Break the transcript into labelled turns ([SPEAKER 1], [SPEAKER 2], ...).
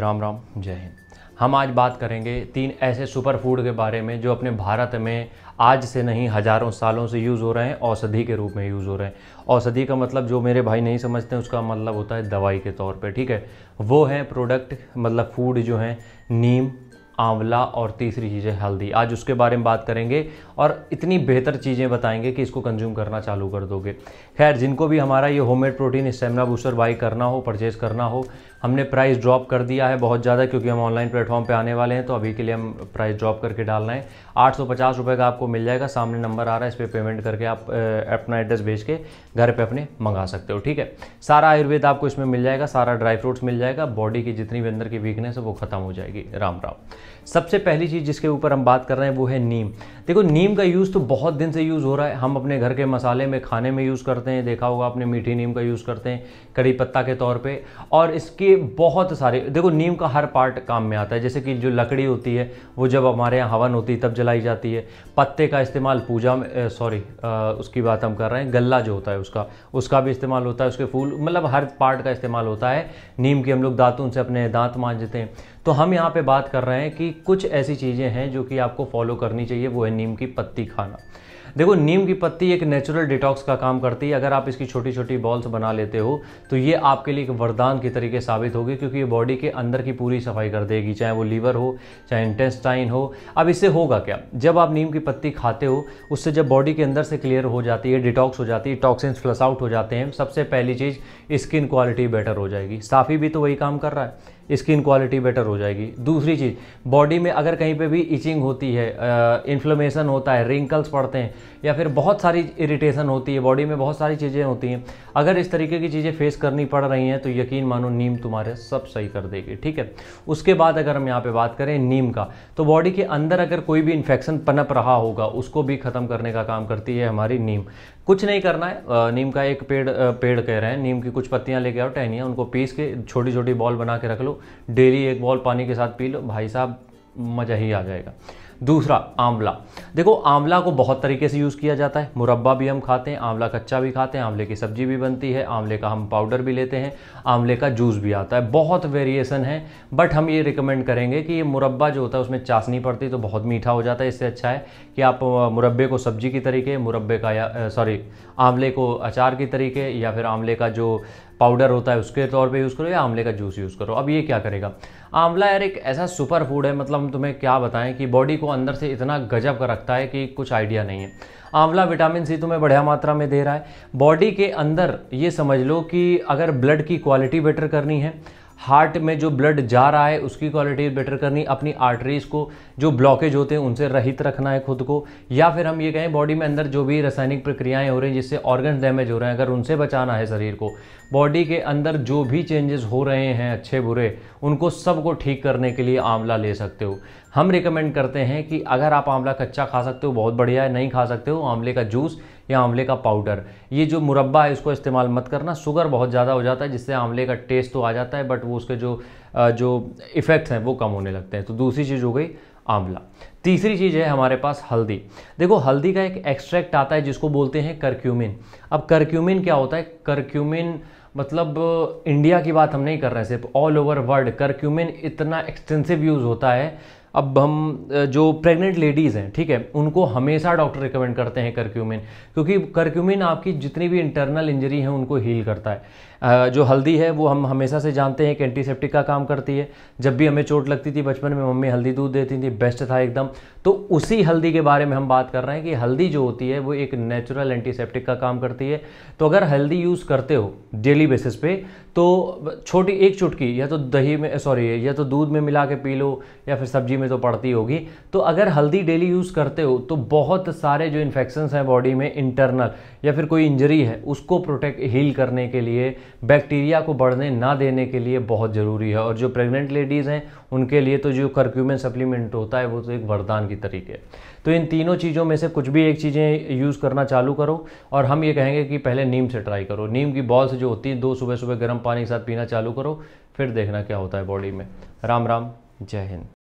[SPEAKER 1] राम राम जय हिंद हम आज बात करेंगे तीन ऐसे सुपर फूड के बारे में जो अपने भारत में आज से नहीं हज़ारों सालों से यूज़ हो रहे हैं औषधि के रूप में यूज़ हो रहे हैं औषधि का मतलब जो मेरे भाई नहीं समझते उसका मतलब होता है दवाई के तौर पे ठीक है वो है प्रोडक्ट मतलब फूड जो हैं नीम आंवला और तीसरी चीज़ है हल्दी आज उसके बारे में बात करेंगे और इतनी बेहतर चीज़ें बताएंगे कि इसको कंज्यूम करना चालू कर दोगे खैर जिनको भी हमारा ये homemade protein stamina booster buy करना हो परचेज़ करना हो हमने प्राइस ड्रॉप कर दिया है बहुत ज़्यादा क्योंकि हम ऑनलाइन प्लेटफॉर्म पे आने वाले हैं तो अभी के लिए हम प्राइस ड्रॉप करके डालना है आठ सौ पचास रुपये का आपको मिल जाएगा सामने नंबर आ रहा है इस पर पेमेंट करके आप अपना एड्रेस भेज के घर पे अपने मंगा सकते हो ठीक है सारा आयुर्वेद आपको इसमें मिल जाएगा सारा ड्राई फ्रूट्स मिल जाएगा बॉडी की जितनी भी अंदर की वीकनेस है वो ख़त्म हो जाएगी राम राम सबसे पहली चीज़ जिसके ऊपर हम बात कर रहे हैं वो है नीम देखो नीम का यूज़ तो बहुत दिन से यूज़ हो रहा है हम अपने घर के मसाले में खाने में यूज़ करते हैं देखा होगा आपने मीठी नीम का यूज़ करते हैं कड़ी पत्ता के तौर पर और इसके बहुत सारे देखो नीम का हर पार्ट काम में आता है जैसे कि जो लकड़ी होती है वो जब हमारे यहाँ हवन होती है तब जलाई जाती है पत्ते का इस्तेमाल पूजा में सॉरी उसकी बात हम कर रहे हैं गला जो होता है उसका उसका भी इस्तेमाल होता है उसके फूल मतलब हर पार्ट का इस्तेमाल होता है नीम के हम लोग दातून से अपने दांत मांझते हैं तो हम यहाँ पे बात कर रहे हैं कि कुछ ऐसी चीज़ें हैं जो कि आपको फॉलो करनी चाहिए वो है नीम की पत्ती खाना देखो नीम की पत्ती एक नेचुरल डिटॉक्स का काम करती है अगर आप इसकी छोटी छोटी बॉल्स बना लेते हो तो ये आपके लिए एक वरदान के तरीके साबित होगी क्योंकि ये बॉडी के अंदर की पूरी सफाई कर देगी चाहे वो लीवर हो चाहे इंटेस्टाइन हो अब इससे होगा क्या जब आप नीम की पत्ती खाते हो उससे जब बॉडी के अंदर से क्लियर हो जाती है डिटॉक्स हो जाती है टॉक्सिन्स फ्लस आउट हो जाते हैं सबसे पहली चीज़ स्किन क्वालिटी बेटर हो जाएगी साफ़ी भी तो वही काम कर रहा है स्किन क्वालिटी बेटर हो जाएगी दूसरी चीज़ बॉडी में अगर कहीं पे भी इचिंग होती है इन्फ्लेमेशन होता है रिंकल्स पड़ते हैं या फिर बहुत सारी इरिटेशन होती है बॉडी में बहुत सारी चीज़ें होती हैं अगर इस तरीके की चीज़ें फेस करनी पड़ रही हैं तो यकीन मानो नीम तुम्हारे सब सही कर देगी ठीक है उसके बाद अगर हम यहाँ पर बात करें नीम का तो बॉडी के अंदर अगर कोई भी इन्फेक्शन पनप रहा होगा उसको भी ख़त्म करने का काम करती है हमारी नीम कुछ नहीं करना है नीम का एक पेड़ पेड़ कह रहे हैं नीम की कुछ पत्तियां लेके आओ टहनियाँ उनको पीस के छोटी छोटी बॉल बना के रख लो डेली एक बॉल पानी के साथ पी लो भाई साहब मज़ा ही आ जाएगा दूसरा आंवला देखो आंवला को बहुत तरीके से यूज़ किया जाता है मुरब्बा भी हम खाते हैं आंवला कच्चा भी खाते हैं आंवले की सब्ज़ी भी बनती है आंवले का हम पाउडर भी लेते हैं आंवले का जूस भी आता है बहुत वेरिएसन है बट हम ये रिकमेंड करेंगे कि ये मुरब्बा जो होता है उसमें चासनी पड़ती तो बहुत मीठा हो जाता है इससे अच्छा है कि आप मुरब्बे को सब्जी की तरीके मुरब्बे का या सॉरी आंवले को अचार की तरीके या फिर आंवले का जो पाउडर होता है उसके तौर पे यूज़ करो या आंवले का जूस यूज़ करो अब ये क्या करेगा आंवला यार एक ऐसा सुपर फूड है मतलब तुम्हें क्या बताएं कि बॉडी को अंदर से इतना गजब का रखता है कि कुछ आइडिया नहीं है आंवला विटामिन सी तुम्हें बढ़िया मात्रा में दे रहा है बॉडी के अंदर ये समझ लो कि अगर ब्लड की क्वालिटी बेटर करनी है हार्ट में जो ब्लड जा रहा है उसकी क्वालिटी बेटर करनी अपनी आर्टरीज़ को जो ब्लॉकेज होते हैं उनसे रहित रखना है खुद को या फिर हम ये कहें बॉडी में अंदर जो भी रासायनिक प्रक्रियाएं हो रही हैं जिससे ऑर्गन डैमेज हो रहे हैं अगर उनसे बचाना है शरीर को बॉडी के अंदर जो भी चेंजेस हो रहे हैं अच्छे बुरे उनको सबको ठीक करने के लिए आंवला ले सकते हो हम रिकमेंड करते हैं कि अगर आप आंवला कच्चा खा सकते हो बहुत बढ़िया है नहीं खा सकते हो आंवले का जूस या आंवले का पाउडर ये जो मुरब्बा है इसको इस्तेमाल मत करना शुगर बहुत ज़्यादा हो जाता है जिससे आंवले का टेस्ट तो आ जाता है बट वो उसके जो जो इफ़ेक्ट्स हैं वो कम होने लगते हैं तो दूसरी चीज़ हो गई आंवला तीसरी चीज़ है हमारे पास हल्दी देखो हल्दी का एक एक्सट्रैक्ट आता है जिसको बोलते हैं करक्यूमिन अब करक्यूमिन क्या होता है करक्यूमिन मतलब इंडिया की बात हम नहीं कर रहे हैं सिर्फ ऑल ओवर वर्ल्ड करक्यूमिन इतना एक्सटेंसिव यूज़ होता है अब हम जो प्रेग्नेंट लेडीज़ हैं ठीक है उनको हमेशा डॉक्टर रिकमेंड करते हैं करक्यूमिन क्योंकि करक्यूमिन आपकी जितनी भी इंटरनल इंजरी है उनको हील करता है जो हल्दी है वो हम हमेशा से जानते हैं कि एंटीसेप्टिक का काम करती है जब भी हमें चोट लगती थी बचपन में मम्मी हल्दी दूध देती थी बेस्ट था एकदम तो उसी हल्दी के बारे में हम बात कर रहे हैं कि हल्दी जो होती है वो एक नेचुरल एंटीसेप्टिक का काम करती है तो अगर हल्दी यूज़ करते हो डेली बेसिस पे तो छोटी एक चुटकी या तो दही में सॉरी या तो दूध में मिला के पी लो या फिर सब्जी में में तो पड़ती होगी तो अगर हल्दी डेली यूज़ करते हो तो बहुत सारे जो इन्फेक्शंस हैं बॉडी में इंटरनल या फिर कोई इंजरी है उसको प्रोटेक्ट हील करने के लिए बैक्टीरिया को बढ़ने ना देने के लिए बहुत ज़रूरी है और जो प्रेग्नेंट लेडीज़ हैं उनके लिए तो जो करक्यूमेंट सप्लीमेंट होता है वो तो एक वरदान की तरीके है तो इन तीनों चीज़ों में से कुछ भी एक चीज़ें यूज़ करना चालू करो और हम ये कहेंगे कि पहले नीम से ट्राई करो नीम की बॉल्स जो होती हैं दो सुबह सुबह गर्म पानी के साथ पीना चालू करो फिर देखना क्या होता है बॉडी में राम राम जय हिंद